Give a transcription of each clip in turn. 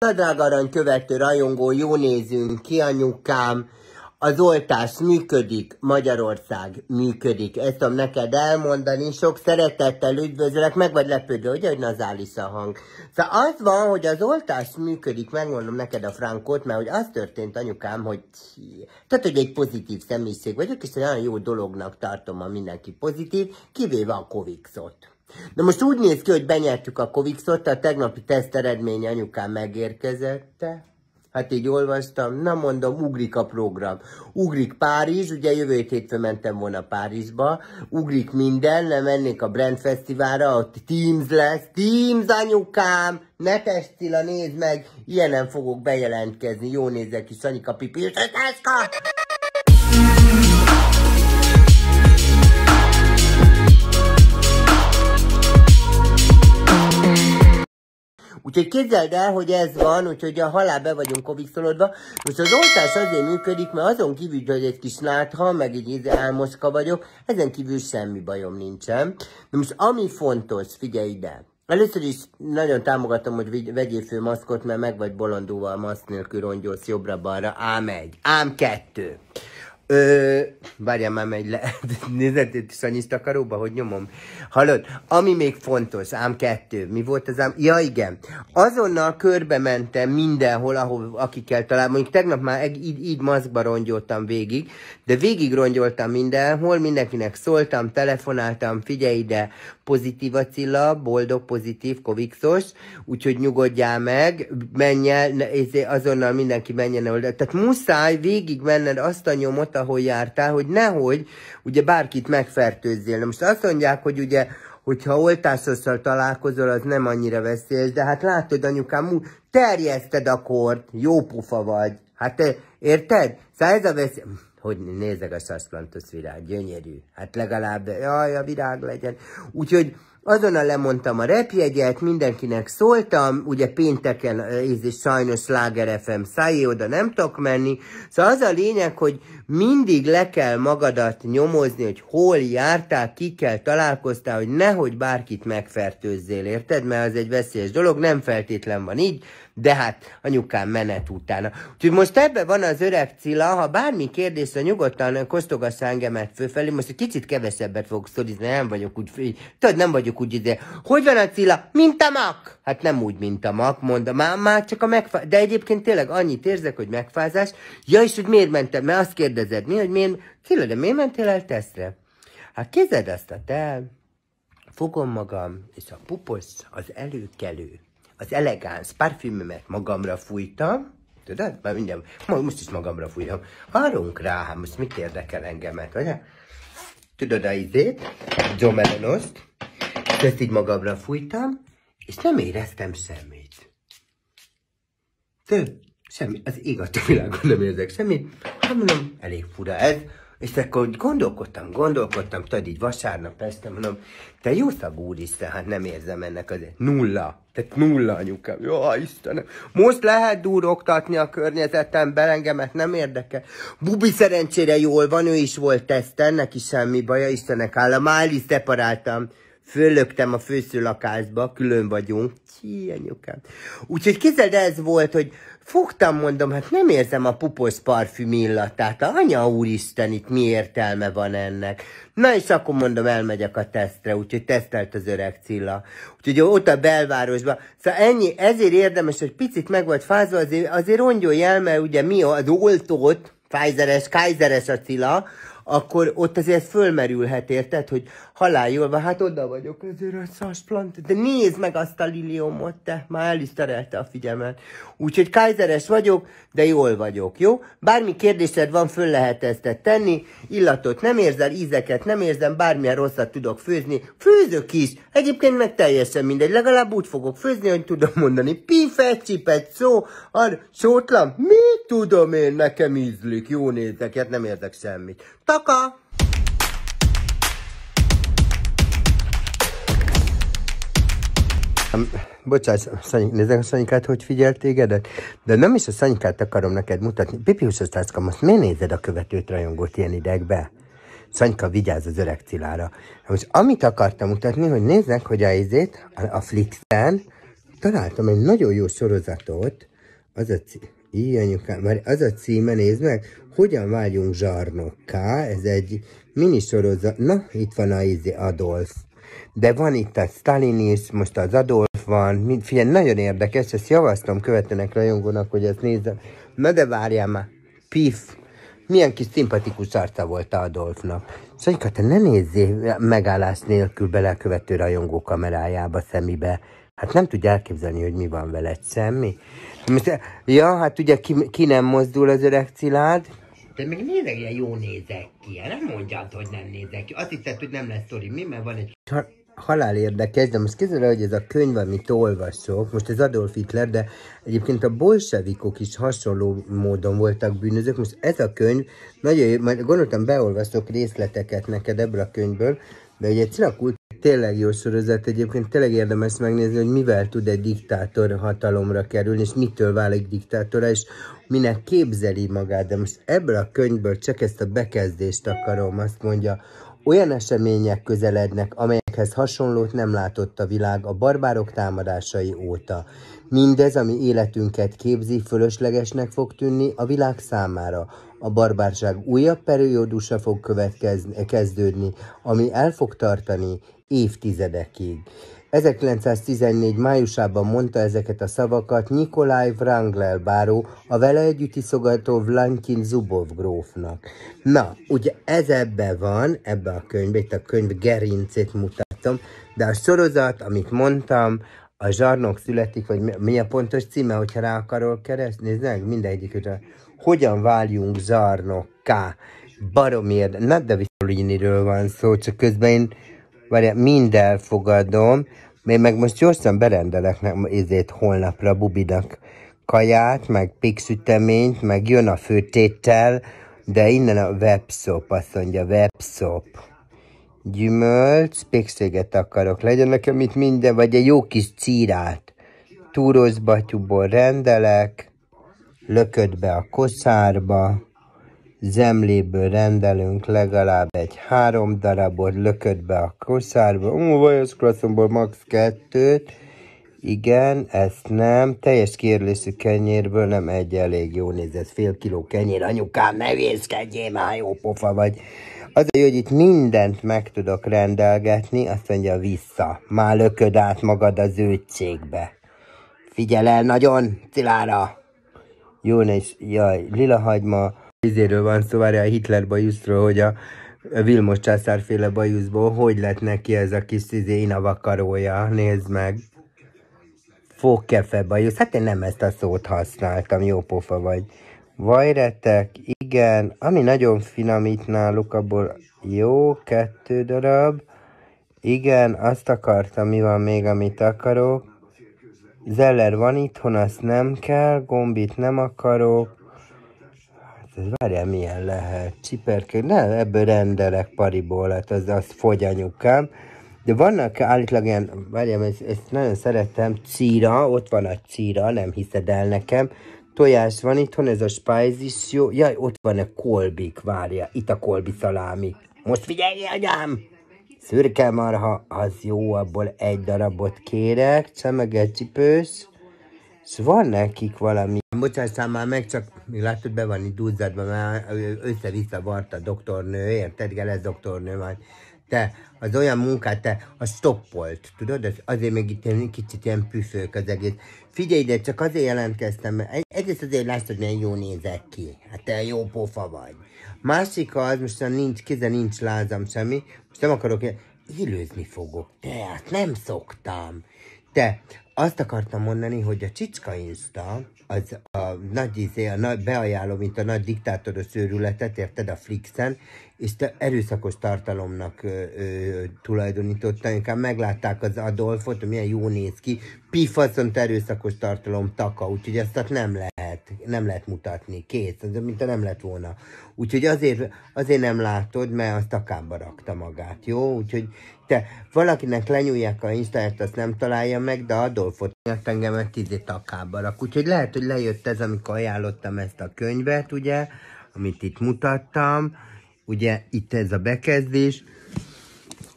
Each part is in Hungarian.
Nadrág arany követő rajongó, jó nézünk ki anyukám, az oltás működik, Magyarország működik. Ezt tudom neked elmondani, sok szeretettel üdvözlök, meg vagy lepődő, ugye, hogy nazális a hang. Szóval az van, hogy az oltás működik, megmondom neked a frankot, mert hogy az történt anyukám, hogy tehát, hogy egy pozitív személyiség vagyok, és olyan jó dolognak tartom, ha mindenki pozitív, kivéve a kovixot. Na most úgy néz ki, hogy benyertük a Covid a tegnapi teszt eredmény anyukám megérkezette. Hát így olvastam, na mondom, ugrik a program. Ugrik Párizs, ugye jövő hétfőn mentem volna Párizsba, ugrik minden, nem mennék a Brand Fesztiválra, ott Teams lesz, Teams anyukám, ne testila, nézd meg, ilyen nem fogok bejelentkezni, jó nézek is, Sanyika Pipi, és Úgyhogy képzeld el, hogy ez van, úgyhogy a halál be vagyunk kovikszolodva. Most az oltás azért működik, mert azon kívül, hogy egy kis nátha, meg egy álmoszka vagyok, ezen kívül semmi bajom nincsen. De most ami fontos, figyelj ide. Először is nagyon támogatom, hogy vegyél fő maszkot, mert meg vagy bolondulva maszk nélkül rongyolsz jobbra-balra. Ám egy, ám kettő. Ö, várjál, már megy le. Nézed, Szanyisz takaróba, hogy nyomom. Hallod? Ami még fontos, ám kettő. Mi volt az ám? Ja, igen. Azonnal körbe mentem mindenhol, ahol, akikkel talál. Mondjuk tegnap már így, így maszkba rongyoltam végig, de végig rongyoltam mindenhol, mindenkinek szóltam, telefonáltam, figyelj ide, pozitív a Cilla, boldog, pozitív, kovixos, úgyhogy nyugodjál meg, menjen, azonnal mindenki menjen oda. Tehát muszáj végig menned azt a nyomot, ahol jártál, hogy nehogy ugye bárkit megfertőzzél. Na most azt mondják, hogy ugye hogyha oltásossal találkozol, az nem annyira veszélyes, de hát látod, anyukám, terjeszted a kort, jó pufa vagy. Hát te, érted? Szóval ez a veszély hogy nézek a sarszplantusz virág, gyönyörű. Hát legalább, jaj, a virág legyen. Úgyhogy azonnal lemondtam a repjegyet, mindenkinek szóltam, ugye pénteken ez eh, is sajnos Sláger FM szájé, oda nem tudok menni. Szóval az a lényeg, hogy mindig le kell magadat nyomozni, hogy hol jártál, kikkel találkoztál, hogy nehogy bárkit megfertőzzél, érted? Mert az egy veszélyes dolog, nem feltétlen van így, de hát anyukám menet utána. Úgyhogy most ebben van az öreg Cilla, ha bármi a nyugodtan kosztogassz engemet fölfelé, most egy kicsit kevesebbet fogok szorizni, nem vagyok úgy, tudod, nem vagyok úgy ide. Hogy van a Cilla? Mint a mak! Hát nem úgy, mint a mak, mondom, már, már csak a megfázás, de egyébként tényleg annyit érzek, hogy megfázás. Ja, és hogy miért mentem, mert azt kérdezem, kérdezed mi, hogy miért, Cilla, de miért mentél el tesztre? Hát kézed azt a te fogom magam, és a pupos az előkelő, az elegáns parfümömet magamra fújtam, tudod? Már mindjárt, most is magamra fújom. Harunk rá, hát most mit érdekel engemet, vagy? Tudod a izét, John és ezt így magamra fújtam, és nem éreztem semmit. Több semmi, az igaz, a világon nem érzek semmit. Hát mondom, elég fura ez. És akkor gondolkodtam, gondolkodtam, tudod, így vasárnap este mondom, te jó szagú is, hát nem érzem ennek azért. Nulla. Tehát nulla anyukám. Jó, Istenem. Most lehet durogtatni a környezetem, belengemet nem érdekel. Bubi szerencsére jól van, ő is volt teszten, neki semmi baja, Istenek állam, már is szeparáltam. Fölöktem a lakásba, külön vagyunk. Csí, anyukám. Úgyhogy képzeld, ez volt, hogy fogtam, mondom, hát nem érzem a pupos parfüm illatát. A anya úristen, itt mi értelme van ennek? Na és akkor mondom, elmegyek a tesztre, úgyhogy tesztelt az öreg Cilla. Úgyhogy ott a belvárosban. Szóval ennyi, ezért érdemes, hogy picit meg volt fázva, azért, azért rongyolj el, mert ugye mi az oltót, Pfizeres, Kaiseres a Cilla, akkor ott azért fölmerülhet, érted, hogy van, hát oda vagyok, ezért a plant, de nézd meg azt a liliomot, te, már el is terelte a figyelmet. Úgyhogy kájzeres vagyok, de jól vagyok, jó? Bármi kérdésed van, föl lehet ezt tenni, illatot nem érzel, ízeket nem érzem, bármilyen rosszat tudok főzni, főzök is, egyébként meg teljesen mindegy, legalább úgy fogok főzni, hogy tudom mondani, pifet, csipet, szó, ar, sótlan, mit tudom én, nekem ízlik, jó nézeket, hát nem érzek semmit. Kaka! Bocsánat, Szany, nézzek a szanyikát, hogy figyelt tégedet, de nem is a szanyikát akarom neked mutatni. Pipius Osztáckam, most miért nézed a követőt rajongót ilyen idegbe? Szanyka, vigyázz az öreg Cilára. Most amit akartam mutatni, hogy nézzek, hogy a izét, a, a Flixen, találtam egy nagyon jó sorozatot, az a, cí... Így már az a címe, nézd meg, hogyan váljunk zsarnokká? Ez egy minisorozat. Na, itt van a Izzi Adolf. De van itt a Stalin is, most az Adolf van. Figyelj, nagyon érdekes, ezt javaslom követőnek rajongónak, hogy ezt nézze. Na de várjál már. Pif, milyen kis szimpatikus arca volt a Adolfnak. Szanyika, szóval, te ne nézzél megállás nélkül bele a követő rajongó kamerájába, szemibe. Hát nem tudja elképzelni, hogy mi van veled, semmi. ja, hát ugye ki, ki nem mozdul az öreg cilád, te még ilyen jó nézek ki, nem mondjad, hogy nem nézek ki. Azt hiszed, hogy nem lesz sztori, mi? Mert van egy... Ha, halál érdekes, de most kézzel hogy ez a könyv, amit olvasok, most ez Adolf Hitler, de egyébként a bolsevikok is hasonló módon voltak bűnözők. Most ez a könyv, nagyon jó, majd gondoltam, beolvasok részleteket neked ebből a könyvből, de ugye Cilla tényleg jó sorozat, egyébként tényleg érdemes megnézni, hogy mivel tud egy diktátor hatalomra kerülni, és mitől válik diktátora, és minek képzeli magát. De most ebből a könyvből csak ezt a bekezdést akarom, azt mondja, olyan események közelednek, amelyekhez hasonlót nem látott a világ a barbárok támadásai óta. Mindez, ami életünket képzi, fölöslegesnek fog tűnni a világ számára. A barbárság újabb periódusa fog következni, kezdődni, ami el fog tartani évtizedekig. 1914. májusában mondta ezeket a szavakat Nikolaj Wrangler báró, a vele együtt iszogató Vlankin Zubov grófnak. Na, ugye ez ebbe van, ebbe a könyvbe, itt a könyv gerincét mutatom, de a sorozat, amit mondtam, a zsarnok születik, vagy mi, a pontos címe, hogyha rá akarol keresni, nézd meg, hogy hogyan váljunk zsarnokká, barom nem na de Viszoliniről van szó, csak közben én Várjál, mind elfogadom. Én meg most gyorsan berendelek ezért holnapra Bubinak kaját, meg pixüteményt, meg jön a főtétel, de innen a webshop, azt mondja, webshop. Gyümölcs, pixéget akarok, legyen nekem itt minden, vagy egy jó kis círát. Túrozbatyúból rendelek, lököd be a kosárba, zemléből rendelünk legalább egy három darabot, lököd be a kosárba, ú, vajasz klasszomból max. kettőt, igen, ezt nem, teljes kérlésű kenyérből nem egy elég jó nézett, fél kiló kenyér, anyukám, ne vészkedjél már, jó pofa vagy. Az a jó, hogy itt mindent meg tudok rendelgetni, azt mondja vissza, már lököd át magad az őtségbe. Figyel el nagyon, Cilára! Jó, és jaj, lila hagyma, izéről van szó, a Hitler bajuszról, hogy a Vilmos császárféle bajuszból hogy lett neki ez a kis izé inavakarója, nézd meg. Fókefe bajusz, hát én nem ezt a szót használtam, jó pofa vagy. Vajretek, igen, ami nagyon finom itt náluk, abból jó, kettő darab. Igen, azt akartam, mi van még, amit akarok. Zeller van itthon, azt nem kell, gombit nem akarok ez várjál, milyen lehet, csiperke, ne, ebből rendelek hát az, az fogy anyukám. De vannak állítólag ilyen, várjál, ezt, ezt nagyon szeretem, círa, ott van a círa, nem hiszed el nekem, tojás van itthon, ez a spice is jó, jaj, ott van a kolbik, várja, itt a kolbi szalámi. Most figyelj, anyám! Szürke marha, az jó, abból egy darabot kérek, csemege csipős. Szóval van nekik valami. Bocsássál már meg, csak még látod, be van itt duzzadva, mert össze-vissza vart a doktornő, érted, gele, doktornő van. Te, az olyan munkát, te, a stoppolt, tudod, az, azért még itt ilyen, kicsit ilyen püfők az egész. Figyelj ide, csak azért jelentkeztem, mert egyrészt azért látsz, hogy milyen jó nézek ki. Hát te jó pofa vagy. Másik az, most nincs kéze, nincs lázam semmi, most nem akarok, élőzni fogok. Te, hát nem szoktam. Te, azt akartam mondani, hogy a Csicska Insta, az a nagy izé, a nagy, beajánlom mint a nagy diktátoros őrületet, érted, a Flixen, és te erőszakos tartalomnak ö, ö, tulajdonította, inkább meglátták az Adolfot, hogy milyen jó néz ki, pifaszont erőszakos tartalom taka, úgyhogy ezt nem lehet, nem lehet mutatni, kész, mint a nem lett volna. Úgyhogy azért, azért nem látod, mert azt takába rakta magát, jó? Úgyhogy te valakinek lenyúlják a Instagram-t, azt nem találja meg, de Adolf Rodolfot. engem engemet izé takába rak. Úgyhogy lehet, hogy lejött ez, amikor ajánlottam ezt a könyvet, ugye, amit itt mutattam. Ugye itt ez a bekezdés.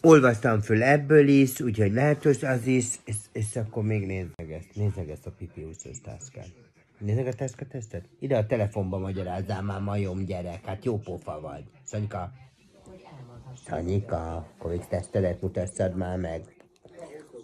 Olvastam föl ebből is, úgyhogy lehet, hogy az is, és, és akkor még nézd meg ezt, nézd meg ezt a pipiusos táskát. Nézd a a táskatestet? Ide a telefonba magyarázzál már majom gyerek, hát jó pofa vagy. Szanyika. Sanyika, Kovik testedet mutassad már meg.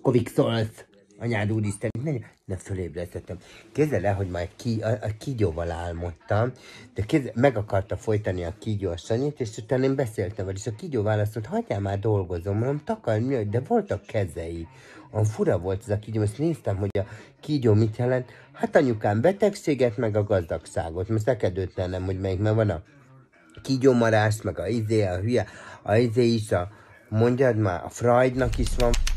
Kovik szólsz! Anyád úristen, nagyon, na fölébredtettem. Kézzel el, hogy már ki, a, a kígyóval álmodtam, de kézzel, meg akarta folytani a kígyó a Sanyit, és utána én beszéltem vele, és a kígyó válaszolt, hagyjál már dolgozom, mondom, takarj, mi, de voltak kezei. Olyan fura volt ez a kígyó, most néztem, hogy a kígyó mit jelent. Hát anyukám betegséget, meg a gazdagságot. Most neked nem, hogy melyik, mert van a kígyómarás, meg a izé, a hülye, a izé is, a, mondjad már, a Freudnak is van